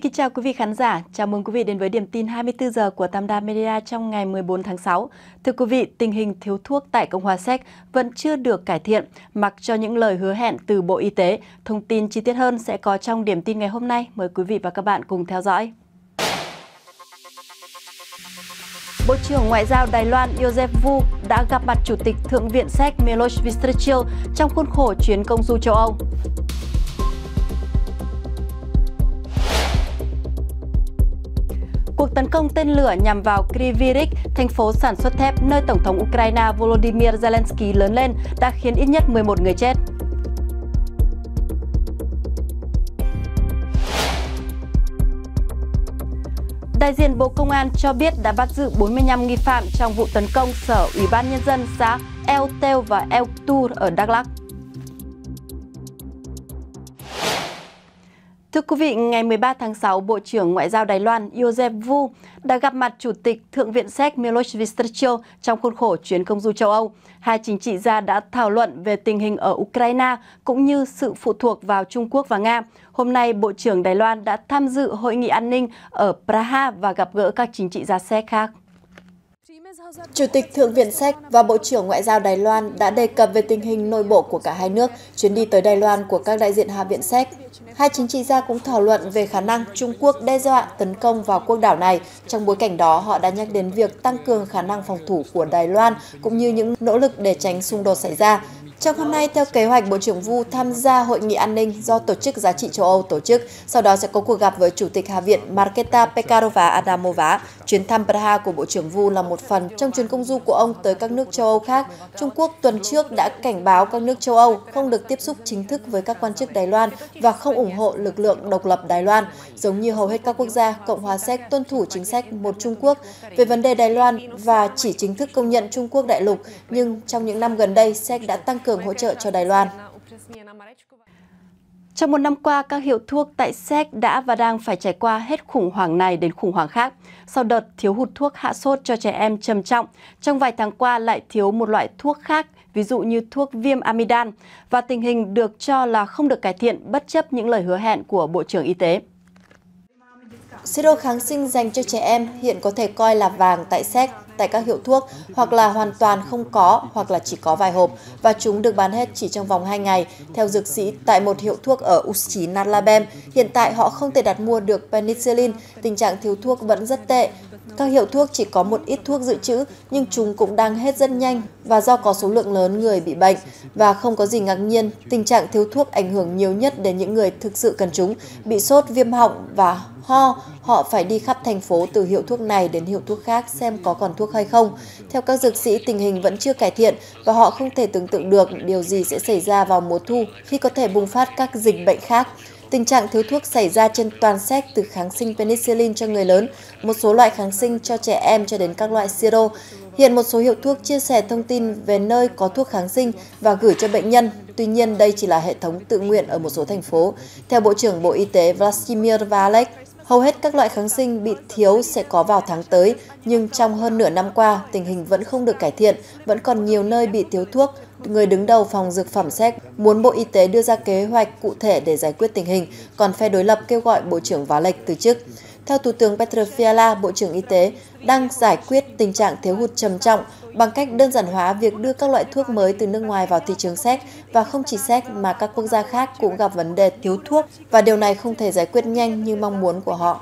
Xin kính chào quý vị khán giả, chào mừng quý vị đến với điểm tin 24 giờ của Tam Đa Media trong ngày 14 tháng 6. Thưa quý vị, tình hình thiếu thuốc tại Cộng hòa Séc vẫn chưa được cải thiện, mặc cho những lời hứa hẹn từ Bộ Y tế. Thông tin chi tiết hơn sẽ có trong điểm tin ngày hôm nay. Mời quý vị và các bạn cùng theo dõi. Bộ trưởng Ngoại giao Đài Loan Joseph Wu đã gặp mặt Chủ tịch Thượng viện Séc Milos Vistrichil trong khuôn khổ chuyến công du châu Âu. cuộc tấn công tên lửa nhằm vào Kryvyi thành phố sản xuất thép nơi Tổng thống Ukraine Volodymyr Zelensky lớn lên, đã khiến ít nhất 11 người chết. Đại diện Bộ Công an cho biết đã bắt giữ 45 nghi phạm trong vụ tấn công Sở Ủy ban Nhân dân xã El Teu và El Tur ở Đắk Lắk. Thưa quý vị, ngày 13 tháng 6, Bộ trưởng Ngoại giao Đài Loan Joseph Vu đã gặp mặt Chủ tịch Thượng viện Séc Miloš Vystrčil trong khuôn khổ chuyến công du châu Âu. Hai chính trị gia đã thảo luận về tình hình ở Ukraine cũng như sự phụ thuộc vào Trung Quốc và Nga. Hôm nay, Bộ trưởng Đài Loan đã tham dự hội nghị an ninh ở Praha và gặp gỡ các chính trị gia Séc khác. Chủ tịch Thượng viện Séc và Bộ trưởng Ngoại giao Đài Loan đã đề cập về tình hình nội bộ của cả hai nước, chuyến đi tới Đài Loan của các đại diện Hạ viện Séc. Hai chính trị gia cũng thảo luận về khả năng Trung Quốc đe dọa tấn công vào quốc đảo này. Trong bối cảnh đó, họ đã nhắc đến việc tăng cường khả năng phòng thủ của Đài Loan cũng như những nỗ lực để tránh xung đột xảy ra. Trong hôm nay, theo kế hoạch, Bộ trưởng Vu tham gia Hội nghị an ninh do Tổ chức Giá trị châu Âu tổ chức, sau đó sẽ có cuộc gặp với Chủ tịch Hạ viện Marketa Pekarova Adamova Chuyến thăm Praha của Bộ trưởng Vu là một phần trong chuyến công du của ông tới các nước châu Âu khác. Trung Quốc tuần trước đã cảnh báo các nước châu Âu không được tiếp xúc chính thức với các quan chức Đài Loan và không ủng hộ lực lượng độc lập Đài Loan, giống như hầu hết các quốc gia Cộng hòa Séc tuân thủ chính sách một Trung Quốc về vấn đề Đài Loan và chỉ chính thức công nhận Trung Quốc đại lục, nhưng trong những năm gần đây Séc đã tăng cường hỗ trợ cho Đài Loan. Trong một năm qua, các hiệu thuốc tại Séc đã và đang phải trải qua hết khủng hoảng này đến khủng hoảng khác. Sau đợt thiếu hụt thuốc hạ sốt cho trẻ em trầm trọng, trong vài tháng qua lại thiếu một loại thuốc khác, ví dụ như thuốc viêm amidan, và tình hình được cho là không được cải thiện bất chấp những lời hứa hẹn của Bộ trưởng Y tế. Siro kháng sinh dành cho trẻ em hiện có thể coi là vàng tại Séc, tại các hiệu thuốc, hoặc là hoàn toàn không có, hoặc là chỉ có vài hộp, và chúng được bán hết chỉ trong vòng 2 ngày, theo dược sĩ tại một hiệu thuốc ở Usti Narlabem. Hiện tại họ không thể đặt mua được penicillin, tình trạng thiếu thuốc vẫn rất tệ, các hiệu thuốc chỉ có một ít thuốc dự trữ nhưng chúng cũng đang hết rất nhanh và do có số lượng lớn người bị bệnh và không có gì ngạc nhiên, tình trạng thiếu thuốc ảnh hưởng nhiều nhất đến những người thực sự cần chúng, bị sốt, viêm họng và ho, họ phải đi khắp thành phố từ hiệu thuốc này đến hiệu thuốc khác xem có còn thuốc hay không. Theo các dược sĩ, tình hình vẫn chưa cải thiện và họ không thể tưởng tượng được điều gì sẽ xảy ra vào mùa thu khi có thể bùng phát các dịch bệnh khác. Tình trạng thiếu thuốc xảy ra trên toàn séc từ kháng sinh penicillin cho người lớn, một số loại kháng sinh cho trẻ em cho đến các loại siro. Hiện một số hiệu thuốc chia sẻ thông tin về nơi có thuốc kháng sinh và gửi cho bệnh nhân. Tuy nhiên, đây chỉ là hệ thống tự nguyện ở một số thành phố. Theo Bộ trưởng Bộ Y tế Vladimir Valek, hầu hết các loại kháng sinh bị thiếu sẽ có vào tháng tới, nhưng trong hơn nửa năm qua, tình hình vẫn không được cải thiện, vẫn còn nhiều nơi bị thiếu thuốc, người đứng đầu phòng dược phẩm Séc muốn Bộ Y tế đưa ra kế hoạch cụ thể để giải quyết tình hình, còn phe đối lập kêu gọi Bộ trưởng Vá Lệch từ chức. Theo Thủ tướng Petr Fiala, Bộ trưởng Y tế đang giải quyết tình trạng thiếu hụt trầm trọng bằng cách đơn giản hóa việc đưa các loại thuốc mới từ nước ngoài vào thị trường Séc và không chỉ Séc mà các quốc gia khác cũng gặp vấn đề thiếu thuốc và điều này không thể giải quyết nhanh như mong muốn của họ.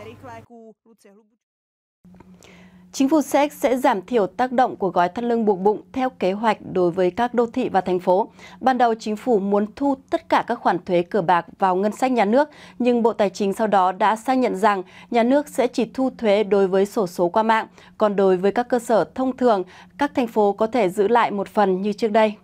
Chính phủ Séc sẽ giảm thiểu tác động của gói thắt lưng buộc bụng theo kế hoạch đối với các đô thị và thành phố. Ban đầu, chính phủ muốn thu tất cả các khoản thuế cờ bạc vào ngân sách nhà nước, nhưng Bộ Tài chính sau đó đã xác nhận rằng nhà nước sẽ chỉ thu thuế đối với sổ số qua mạng, còn đối với các cơ sở thông thường, các thành phố có thể giữ lại một phần như trước đây.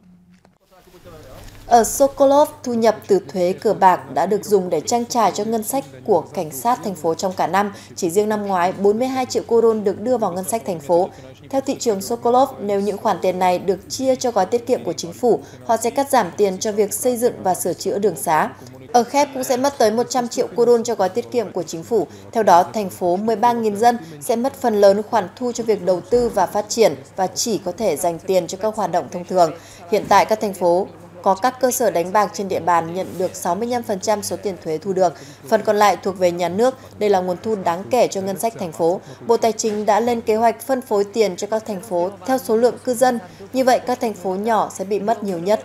Ở Sokolov, thu nhập từ thuế cờ bạc đã được dùng để trang trải cho ngân sách của cảnh sát thành phố trong cả năm. Chỉ riêng năm ngoái, 42 triệu koron được đưa vào ngân sách thành phố. Theo thị trường Sokolov, nếu những khoản tiền này được chia cho gói tiết kiệm của chính phủ, họ sẽ cắt giảm tiền cho việc xây dựng và sửa chữa đường xá. Ở Khép cũng sẽ mất tới 100 triệu koron cho gói tiết kiệm của chính phủ. Theo đó, thành phố 13.000 dân sẽ mất phần lớn khoản thu cho việc đầu tư và phát triển và chỉ có thể dành tiền cho các hoạt động thông thường. Hiện tại các thành phố có các cơ sở đánh bạc trên địa bàn nhận được 65% số tiền thuế thu được, phần còn lại thuộc về nhà nước. Đây là nguồn thu đáng kể cho ngân sách thành phố. Bộ Tài chính đã lên kế hoạch phân phối tiền cho các thành phố theo số lượng cư dân. Như vậy, các thành phố nhỏ sẽ bị mất nhiều nhất.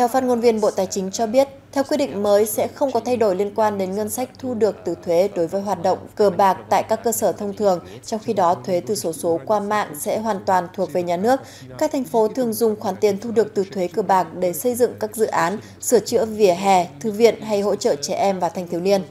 Theo phát ngôn viên Bộ Tài chính cho biết, theo quy định mới sẽ không có thay đổi liên quan đến ngân sách thu được từ thuế đối với hoạt động cờ bạc tại các cơ sở thông thường, trong khi đó thuế từ sổ số, số qua mạng sẽ hoàn toàn thuộc về nhà nước. Các thành phố thường dùng khoản tiền thu được từ thuế cờ bạc để xây dựng các dự án, sửa chữa vỉa hè, thư viện hay hỗ trợ trẻ em và thanh thiếu niên.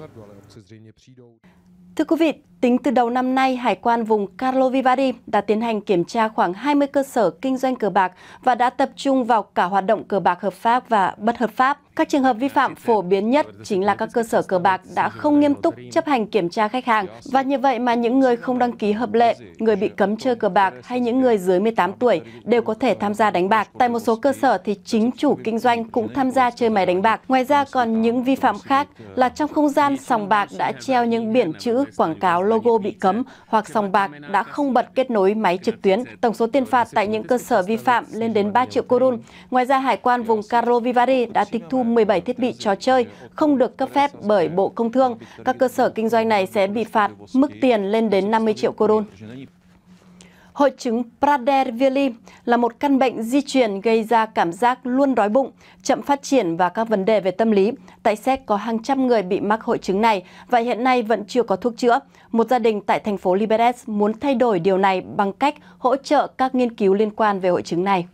Thưa quý vị, Tính từ đầu năm nay, Hải quan vùng Carlo Vivari đã tiến hành kiểm tra khoảng 20 cơ sở kinh doanh cờ bạc và đã tập trung vào cả hoạt động cờ bạc hợp pháp và bất hợp pháp. Các trường hợp vi phạm phổ biến nhất chính là các cơ sở cờ bạc đã không nghiêm túc chấp hành kiểm tra khách hàng và như vậy mà những người không đăng ký hợp lệ, người bị cấm chơi cờ bạc hay những người dưới 18 tuổi đều có thể tham gia đánh bạc. Tại một số cơ sở thì chính chủ kinh doanh cũng tham gia chơi máy đánh bạc. Ngoài ra còn những vi phạm khác là trong không gian sòng bạc đã treo những biển chữ quảng cáo logo bị cấm hoặc sòng bạc đã không bật kết nối máy trực tuyến. Tổng số tiền phạt tại những cơ sở vi phạm lên đến 3 triệu korun. Ngoài ra hải quan vùng Karo Vivari đã tịch thu 17 thiết bị trò chơi không được cấp phép bởi Bộ Công Thương, các cơ sở kinh doanh này sẽ bị phạt mức tiền lên đến 50 triệu koron. Hội chứng Prader-Willi là một căn bệnh di truyền gây ra cảm giác luôn đói bụng, chậm phát triển và các vấn đề về tâm lý. Tại Séc có hàng trăm người bị mắc hội chứng này và hiện nay vẫn chưa có thuốc chữa. Một gia đình tại thành phố Liberec muốn thay đổi điều này bằng cách hỗ trợ các nghiên cứu liên quan về hội chứng này.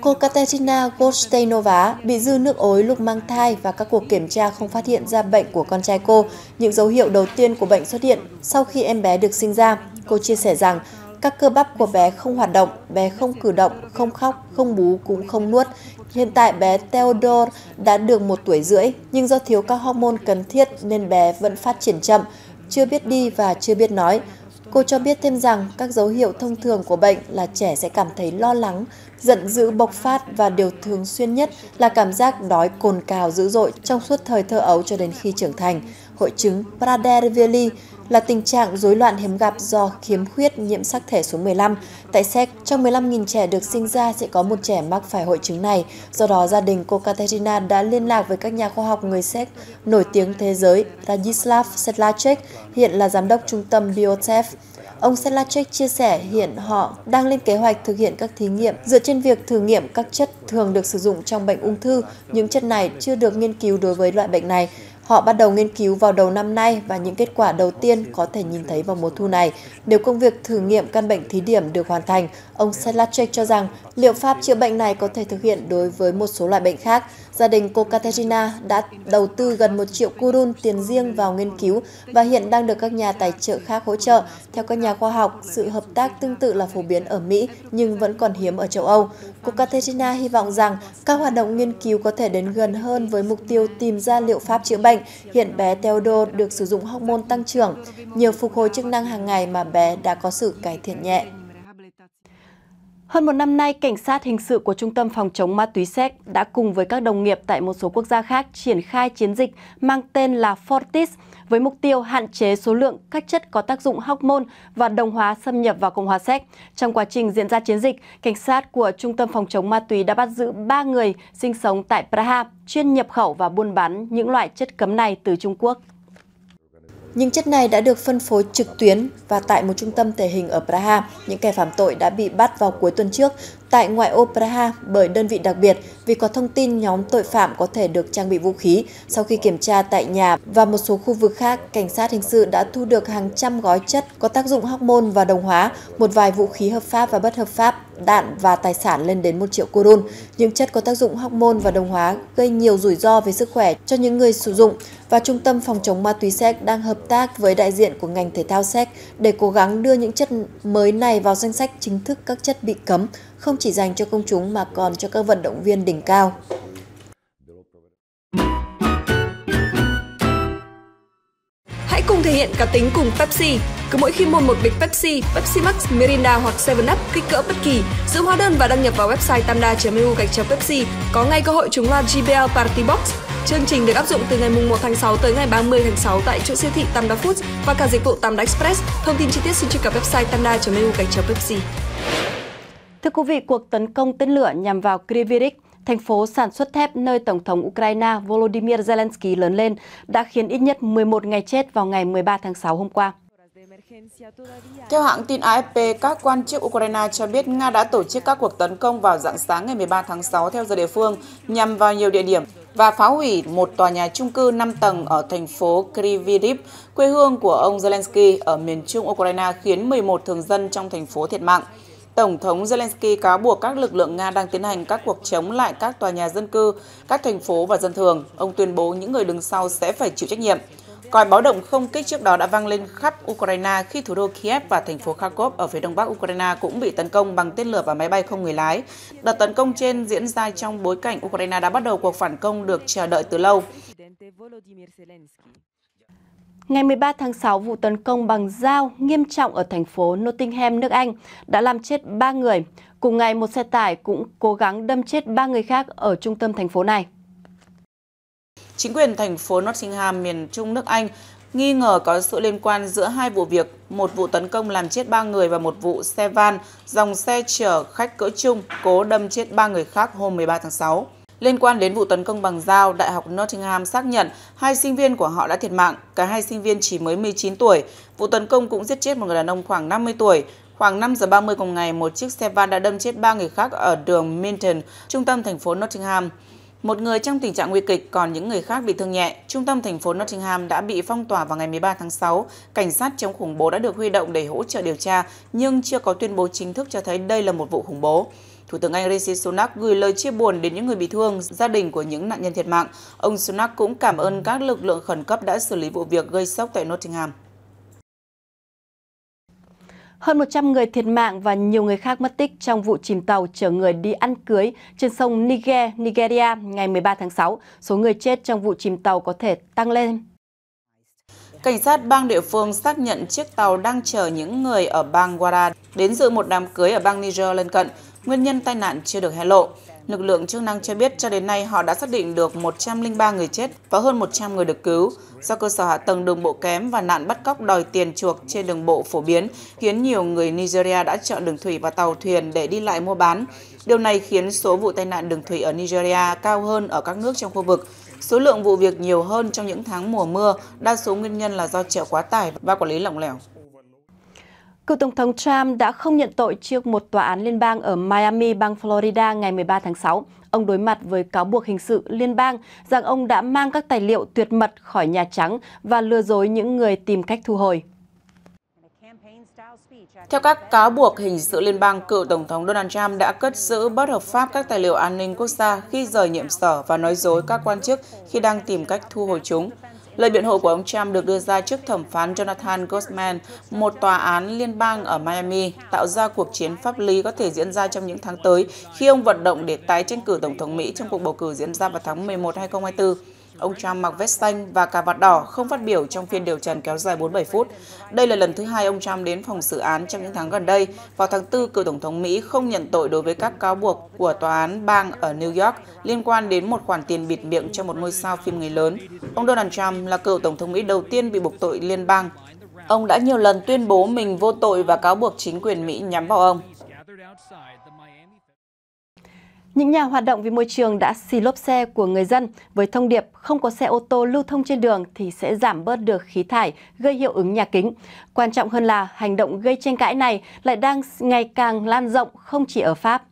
Cô Katerina Gosteinova bị dư nước ối lúc mang thai và các cuộc kiểm tra không phát hiện ra bệnh của con trai cô. Những dấu hiệu đầu tiên của bệnh xuất hiện sau khi em bé được sinh ra. Cô chia sẻ rằng các cơ bắp của bé không hoạt động, bé không cử động, không khóc, không bú cũng không nuốt. Hiện tại bé Theodore đã được một tuổi rưỡi, nhưng do thiếu các hormone cần thiết nên bé vẫn phát triển chậm, chưa biết đi và chưa biết nói. Cô cho biết thêm rằng các dấu hiệu thông thường của bệnh là trẻ sẽ cảm thấy lo lắng, giận dữ bộc phát và điều thường xuyên nhất là cảm giác đói cồn cào dữ dội trong suốt thời thơ ấu cho đến khi trưởng thành. Hội chứng Prader-Willi là tình trạng rối loạn hiếm gặp do khiếm khuyết nhiễm sắc thể số 15. Tại Séc, trong 15.000 trẻ được sinh ra sẽ có một trẻ mắc phải hội chứng này. Do đó, gia đình cô Katerina đã liên lạc với các nhà khoa học người Séc nổi tiếng thế giới Radislav Sedlacek, hiện là giám đốc trung tâm Biotef. Ông Sedlacek chia sẻ hiện họ đang lên kế hoạch thực hiện các thí nghiệm dựa trên việc thử nghiệm các chất thường được sử dụng trong bệnh ung thư. Những chất này chưa được nghiên cứu đối với loại bệnh này. Họ bắt đầu nghiên cứu vào đầu năm nay và những kết quả đầu tiên có thể nhìn thấy vào mùa thu này. Nếu công việc thử nghiệm căn bệnh thí điểm được hoàn thành, ông Selatchek cho rằng liệu pháp chữa bệnh này có thể thực hiện đối với một số loại bệnh khác. Gia đình cô Katerina đã đầu tư gần 1 triệu kurun tiền riêng vào nghiên cứu và hiện đang được các nhà tài trợ khác hỗ trợ. Theo các nhà khoa học, sự hợp tác tương tự là phổ biến ở Mỹ nhưng vẫn còn hiếm ở châu Âu. Cô Katerina hy vọng rằng các hoạt động nghiên cứu có thể đến gần hơn với mục tiêu tìm ra liệu pháp chữa bệnh. Hiện bé Theodore được sử dụng hormone tăng trưởng, nhiều phục hồi chức năng hàng ngày mà bé đã có sự cải thiện nhẹ. Hơn một năm nay, Cảnh sát Hình sự của Trung tâm Phòng chống ma túy Séc đã cùng với các đồng nghiệp tại một số quốc gia khác triển khai chiến dịch mang tên là Fortis với mục tiêu hạn chế số lượng các chất có tác dụng hormone và đồng hóa xâm nhập vào Cộng hòa Séc. Trong quá trình diễn ra chiến dịch, cảnh sát của Trung tâm Phòng chống ma túy đã bắt giữ 3 người sinh sống tại Praha chuyên nhập khẩu và buôn bán những loại chất cấm này từ Trung Quốc nhưng chất này đã được phân phối trực tuyến và tại một trung tâm thể hình ở Praha. Những kẻ phạm tội đã bị bắt vào cuối tuần trước tại ngoại ô Praha bởi đơn vị đặc biệt vì có thông tin nhóm tội phạm có thể được trang bị vũ khí. Sau khi kiểm tra tại nhà và một số khu vực khác, cảnh sát hình sự đã thu được hàng trăm gói chất có tác dụng hóc môn và đồng hóa, một vài vũ khí hợp pháp và bất hợp pháp, đạn và tài sản lên đến 1 triệu kurun. Những chất có tác dụng hóc môn và đồng hóa gây nhiều rủi ro về sức khỏe cho những người sử dụng và Trung tâm Phòng chống ma túy Séc đang hợp tác với đại diện của ngành thể thao Séc để cố gắng đưa những chất mới này vào danh sách chính thức các chất bị cấm không chỉ dành cho công chúng mà còn cho các vận động viên đỉnh cao. Hãy cùng thể hiện cá tính cùng Pepsi. Cứ mỗi khi mua một bịch Pepsi, Pepsi Max, Mirinda hoặc 7up kích cỡ bất kỳ, giữ hóa đơn và đăng nhập vào website tamda.eu gạch chéo Pepsi, có ngay cơ hội trúng loạt GBL Party Box. Chương trình được áp dụng từ ngày 1 tháng 6 tới ngày 30 tháng 6 tại chuỗi siêu thị Tamda Foods và cả dịch vụ Tamda Express. Thông tin chi tiết xin truy cập website tamda.eu gạch chéo Pepsi. Thưa quý vị, cuộc tấn công tên lửa nhằm vào Kryvyirik, thành phố sản xuất thép nơi Tổng thống Ukraine Volodymyr Zelensky lớn lên, đã khiến ít nhất 11 ngày chết vào ngày 13 tháng 6 hôm qua. Theo hãng tin AFP, các quan chức Ukraine cho biết Nga đã tổ chức các cuộc tấn công vào dạng sáng ngày 13 tháng 6 theo giờ địa phương nhằm vào nhiều địa điểm và phá hủy một tòa nhà chung cư 5 tầng ở thành phố Kryvyi quê hương của ông Zelensky ở miền trung Ukraine khiến 11 thường dân trong thành phố thiệt mạng. Tổng thống Zelensky cáo buộc các lực lượng Nga đang tiến hành các cuộc chống lại các tòa nhà dân cư, các thành phố và dân thường. Ông tuyên bố những người đứng sau sẽ phải chịu trách nhiệm. Còi báo động không kích trước đó đã vang lên khắp Ukraine khi thủ đô Kiev và thành phố Kharkov ở phía đông bắc Ukraine cũng bị tấn công bằng tên lửa và máy bay không người lái. Đợt tấn công trên diễn ra trong bối cảnh Ukraine đã bắt đầu cuộc phản công được chờ đợi từ lâu. Ngày 13 tháng 6, vụ tấn công bằng dao nghiêm trọng ở thành phố Nottingham, nước Anh đã làm chết 3 người. Cùng ngày, một xe tải cũng cố gắng đâm chết 3 người khác ở trung tâm thành phố này. Chính quyền thành phố Nottingham, miền trung nước Anh, nghi ngờ có sự liên quan giữa hai vụ việc, một vụ tấn công làm chết 3 người và một vụ xe van, dòng xe chở khách cỡ chung cố đâm chết 3 người khác hôm 13 tháng 6. Liên quan đến vụ tấn công bằng dao, Đại học Nottingham xác nhận hai sinh viên của họ đã thiệt mạng, cả hai sinh viên chỉ mới 19 tuổi. Vụ tấn công cũng giết chết một người đàn ông khoảng 50 tuổi. Khoảng 5 giờ 30 cùng ngày, một chiếc xe van đã đâm chết ba người khác ở đường Minton, trung tâm thành phố Nottingham. Một người trong tình trạng nguy kịch, còn những người khác bị thương nhẹ. Trung tâm thành phố Nottingham đã bị phong tỏa vào ngày 13 tháng 6. Cảnh sát chống khủng bố đã được huy động để hỗ trợ điều tra, nhưng chưa có tuyên bố chính thức cho thấy đây là một vụ khủng bố. Thủ tướng Anh Rishi Sunak gửi lời chia buồn đến những người bị thương, gia đình của những nạn nhân thiệt mạng. Ông Sunak cũng cảm ơn các lực lượng khẩn cấp đã xử lý vụ việc gây sốc tại Nottingham. Hơn 100 người thiệt mạng và nhiều người khác mất tích trong vụ chìm tàu chở người đi ăn cưới trên sông Niger, Nigeria ngày 13 tháng 6. Số người chết trong vụ chìm tàu có thể tăng lên. Cảnh sát bang địa phương xác nhận chiếc tàu đang chở những người ở bang Guara đến dự một đám cưới ở bang Niger lân cận. Nguyên nhân tai nạn chưa được hé lộ. Lực lượng chức năng cho biết cho đến nay họ đã xác định được 103 người chết và hơn 100 người được cứu do cơ sở hạ tầng đường bộ kém và nạn bắt cóc đòi tiền chuộc trên đường bộ phổ biến khiến nhiều người Nigeria đã chọn đường thủy và tàu thuyền để đi lại mua bán. Điều này khiến số vụ tai nạn đường thủy ở Nigeria cao hơn ở các nước trong khu vực. Số lượng vụ việc nhiều hơn trong những tháng mùa mưa, đa số nguyên nhân là do chở quá tải và quản lý lỏng lẻo. Cựu Tổng thống Trump đã không nhận tội trước một tòa án liên bang ở Miami, bang Florida ngày 13 tháng 6. Ông đối mặt với cáo buộc hình sự liên bang rằng ông đã mang các tài liệu tuyệt mật khỏi Nhà Trắng và lừa dối những người tìm cách thu hồi. Theo các cáo buộc hình sự liên bang, cựu Tổng thống Donald Trump đã cất giữ bất hợp pháp các tài liệu an ninh quốc gia khi rời nhiệm sở và nói dối các quan chức khi đang tìm cách thu hồi chúng. Lời biện hộ của ông Trump được đưa ra trước thẩm phán Jonathan Goldman, một tòa án liên bang ở Miami, tạo ra cuộc chiến pháp lý có thể diễn ra trong những tháng tới khi ông vận động để tái tranh cử Tổng thống Mỹ trong cuộc bầu cử diễn ra vào tháng 11 2024. Ông Trump mặc vest xanh và cà vạt đỏ không phát biểu trong phiên điều trần kéo dài 47 phút. Đây là lần thứ hai ông Trump đến phòng xử án trong những tháng gần đây. Vào tháng 4, cựu Tổng thống Mỹ không nhận tội đối với các cáo buộc của tòa án bang ở New York liên quan đến một khoản tiền bịt miệng cho một ngôi sao phim người lớn. Ông Donald Trump là cựu Tổng thống Mỹ đầu tiên bị buộc tội liên bang. Ông đã nhiều lần tuyên bố mình vô tội và cáo buộc chính quyền Mỹ nhắm vào ông. Những nhà hoạt động vì môi trường đã xì lốp xe của người dân với thông điệp không có xe ô tô lưu thông trên đường thì sẽ giảm bớt được khí thải gây hiệu ứng nhà kính. Quan trọng hơn là hành động gây tranh cãi này lại đang ngày càng lan rộng không chỉ ở Pháp.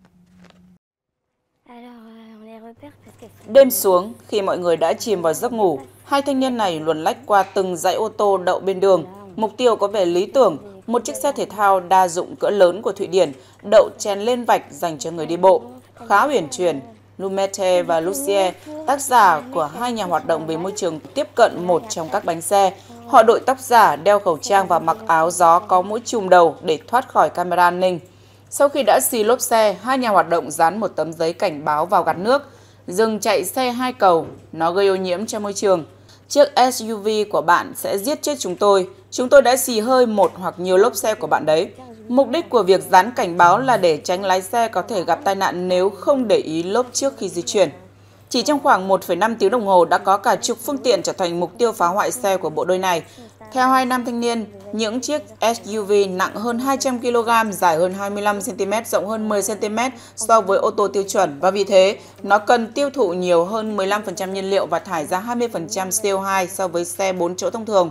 Đêm xuống, khi mọi người đã chìm vào giấc ngủ, hai thanh niên này luồn lách qua từng dãy ô tô đậu bên đường. Mục tiêu có vẻ lý tưởng, một chiếc xe thể thao đa dụng cỡ lớn của Thụy Điển đậu chen lên vạch dành cho người đi bộ khá uyển chuyển, Lumete và Lucie, tác giả của hai nhà hoạt động về môi trường tiếp cận một trong các bánh xe. Họ đội tóc giả, đeo khẩu trang và mặc áo gió có mũi chùm đầu để thoát khỏi camera an ninh. Sau khi đã xì lốp xe, hai nhà hoạt động dán một tấm giấy cảnh báo vào gắn nước. Dừng chạy xe hai cầu, nó gây ô nhiễm cho môi trường. Chiếc SUV của bạn sẽ giết chết chúng tôi. Chúng tôi đã xì hơi một hoặc nhiều lốp xe của bạn đấy. Mục đích của việc dán cảnh báo là để tránh lái xe có thể gặp tai nạn nếu không để ý lốp trước khi di chuyển. Chỉ trong khoảng 1,5 tiếng đồng hồ đã có cả chục phương tiện trở thành mục tiêu phá hoại xe của bộ đôi này. Theo hai nam thanh niên, những chiếc SUV nặng hơn 200 kg, dài hơn 25 cm, rộng hơn 10 cm so với ô tô tiêu chuẩn và vì thế nó cần tiêu thụ nhiều hơn 15% nhiên liệu và thải ra 20% CO2 so với xe 4 chỗ thông thường.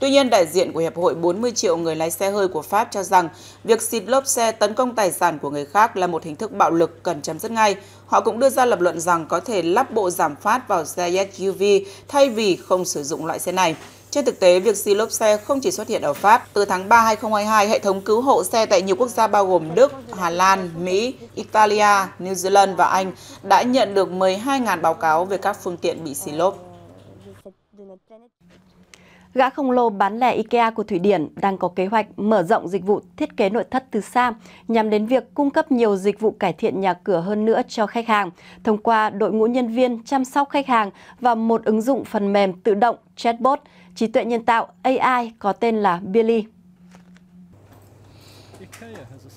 Tuy nhiên, đại diện của Hiệp hội 40 triệu người lái xe hơi của Pháp cho rằng việc xịt lốp xe tấn công tài sản của người khác là một hình thức bạo lực cần chấm dứt ngay. Họ cũng đưa ra lập luận rằng có thể lắp bộ giảm phát vào xe SUV thay vì không sử dụng loại xe này. Trên thực tế, việc xì lốp xe không chỉ xuất hiện ở Pháp. Từ tháng 3 2022, hệ thống cứu hộ xe tại nhiều quốc gia bao gồm Đức, Hà Lan, Mỹ, Italia, New Zealand và Anh đã nhận được 12.000 báo cáo về các phương tiện bị xì lốp. Gã khổng lồ bán lẻ IKEA của Thụy Điển đang có kế hoạch mở rộng dịch vụ thiết kế nội thất từ xa nhằm đến việc cung cấp nhiều dịch vụ cải thiện nhà cửa hơn nữa cho khách hàng thông qua đội ngũ nhân viên chăm sóc khách hàng và một ứng dụng phần mềm tự động chatbot trí tuệ nhân tạo AI có tên là Billy.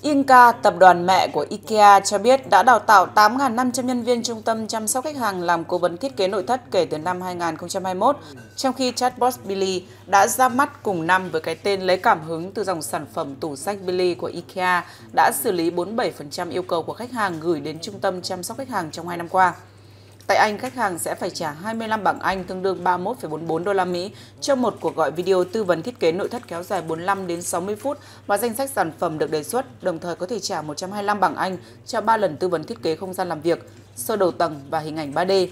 Inca, tập đoàn mẹ của IKEA cho biết đã đào tạo 8.500 nhân viên trung tâm chăm sóc khách hàng làm cố vấn thiết kế nội thất kể từ năm 2021, trong khi chatbot Billy đã ra mắt cùng năm với cái tên lấy cảm hứng từ dòng sản phẩm tủ sách Billy của IKEA đã xử lý 47% yêu cầu của khách hàng gửi đến trung tâm chăm sóc khách hàng trong 2 năm qua. Tại Anh, khách hàng sẽ phải trả 25 bảng Anh tương đương 31,44 đô la Mỹ cho một cuộc gọi video tư vấn thiết kế nội thất kéo dài 45 đến 60 phút và danh sách sản phẩm được đề xuất, đồng thời có thể trả 125 bảng Anh cho 3 lần tư vấn thiết kế không gian làm việc, sơ đồ tầng và hình ảnh 3D.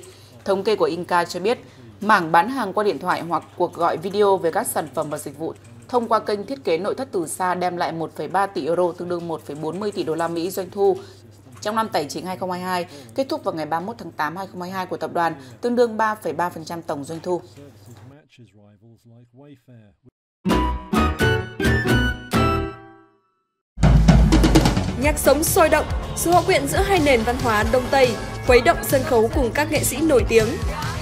Thống kê của Inca cho biết, mảng bán hàng qua điện thoại hoặc cuộc gọi video về các sản phẩm và dịch vụ thông qua kênh thiết kế nội thất từ xa đem lại 1,3 tỷ euro tương đương 1,40 tỷ đô la Mỹ doanh thu trong năm tài chính 2022 kết thúc vào ngày 31 tháng 8 2022 của tập đoàn, tương đương 3,3% tổng doanh thu. Nhạc sống sôi động, sự hòa quyện giữa hai nền văn hóa Đông Tây, khuấy động sân khấu cùng các nghệ sĩ nổi tiếng,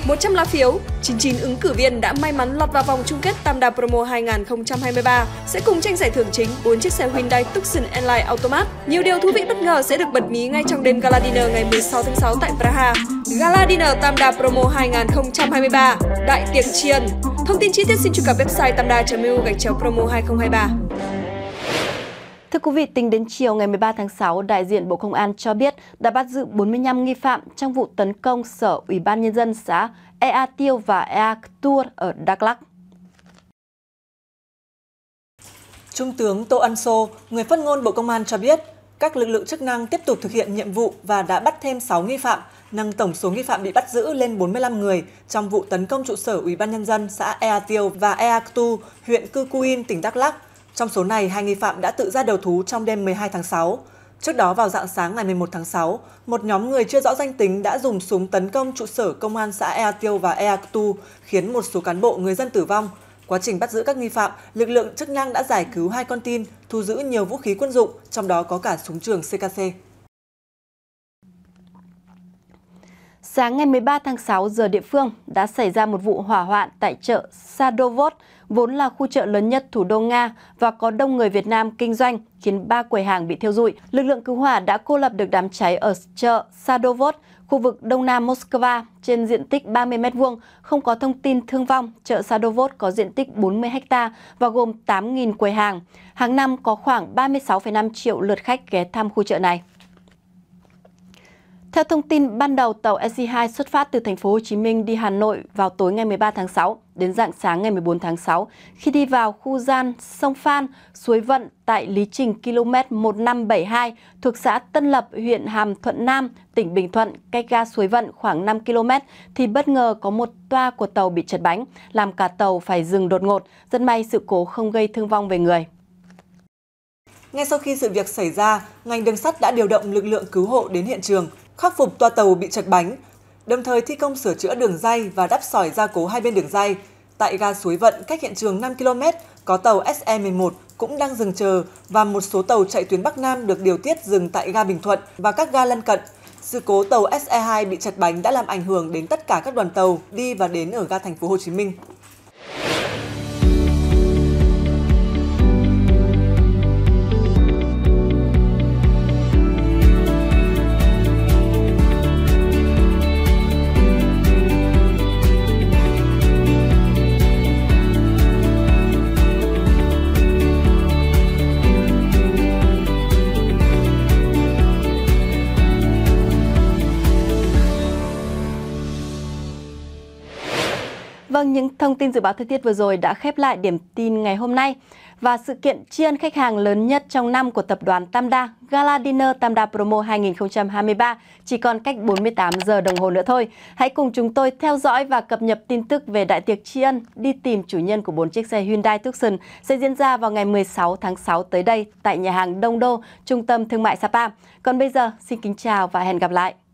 100 lá phiếu, 99 ứng cử viên đã may mắn lọt vào vòng chung kết Tam Tamda Promo 2023 sẽ cùng tranh giải thưởng chính 4 chiếc xe Hyundai Tucson Enline Automat. Nhiều điều thú vị bất ngờ sẽ được bật mí ngay trong đêm gala dinner ngày 16 tháng 6 tại Praha. Gala dinner Tamda Promo 2023, đại tiệc chiên. Thông tin chi tiết xin truy cập website tamda.mu gạch chéo promo 2023. Thưa quý vị, tính đến chiều ngày 13 tháng 6, đại diện Bộ Công an cho biết đã bắt giữ 45 nghi phạm trong vụ tấn công Sở Ủy ban Nhân dân xã Ea Tiêu và Ea Tua ở Đắk Lắk. Trung tướng Tô Ân Sô, người phát ngôn Bộ Công an cho biết, các lực lượng chức năng tiếp tục thực hiện nhiệm vụ và đã bắt thêm 6 nghi phạm, nâng tổng số nghi phạm bị bắt giữ lên 45 người trong vụ tấn công trụ sở Ủy ban nhân dân xã Ea Tiêu và Ea Tu, huyện Cư Cu tỉnh Đắk Lắk trong số này, hai nghi phạm đã tự ra đầu thú trong đêm 12 tháng 6. Trước đó vào dạng sáng ngày 11 tháng 6, một nhóm người chưa rõ danh tính đã dùng súng tấn công trụ sở công an xã Ea Tiêu và Ea Tu, khiến một số cán bộ người dân tử vong. Quá trình bắt giữ các nghi phạm, lực lượng chức năng đã giải cứu hai con tin, thu giữ nhiều vũ khí quân dụng, trong đó có cả súng trường CKC. Sáng ngày 13 tháng 6 giờ địa phương đã xảy ra một vụ hỏa hoạn tại chợ Sadovot, vốn là khu chợ lớn nhất thủ đô Nga và có đông người Việt Nam kinh doanh, khiến ba quầy hàng bị thiêu rụi. Lực lượng cứu hỏa đã cô lập được đám cháy ở chợ Sadovod, khu vực đông nam Moscow trên diện tích 30 m2, không có thông tin thương vong. Chợ Sadovod có diện tích 40 ha và gồm 8.000 quầy hàng. Hàng năm có khoảng 36,5 triệu lượt khách ghé thăm khu chợ này. Theo thông tin ban đầu, tàu SC2 e xuất phát từ thành phố Hồ Chí Minh đi Hà Nội vào tối ngày 13 tháng 6 đến dạng sáng ngày 14 tháng 6 khi đi vào khu gian sông Phan, suối Vận tại lý trình km 1572 thuộc xã Tân Lập, huyện Hàm Thuận Nam, tỉnh Bình Thuận, cách ga suối Vận khoảng 5 km thì bất ngờ có một toa của tàu bị chật bánh, làm cả tàu phải dừng đột ngột. Rất may sự cố không gây thương vong về người. Ngay sau khi sự việc xảy ra, ngành đường sắt đã điều động lực lượng cứu hộ đến hiện trường, khắc phục toa tàu bị chật bánh, đồng thời thi công sửa chữa đường dây và đắp sỏi gia cố hai bên đường dây. Tại ga Suối Vận, cách hiện trường 5 km, có tàu SE11 cũng đang dừng chờ và một số tàu chạy tuyến Bắc Nam được điều tiết dừng tại ga Bình Thuận và các ga lân cận. Sự cố tàu SE2 bị chật bánh đã làm ảnh hưởng đến tất cả các đoàn tàu đi và đến ở ga thành phố Hồ Chí Minh. Vâng, những thông tin dự báo thời tiết vừa rồi đã khép lại điểm tin ngày hôm nay. Và sự kiện tri ân khách hàng lớn nhất trong năm của tập đoàn Tamda, Gala Dinner Tamda Promo 2023 chỉ còn cách 48 giờ đồng hồ nữa thôi. Hãy cùng chúng tôi theo dõi và cập nhật tin tức về đại tiệc tri ân đi tìm chủ nhân của bốn chiếc xe Hyundai Tucson sẽ diễn ra vào ngày 16 tháng 6 tới đây tại nhà hàng Đông Đô, trung tâm thương mại Sapa. Còn bây giờ, xin kính chào và hẹn gặp lại.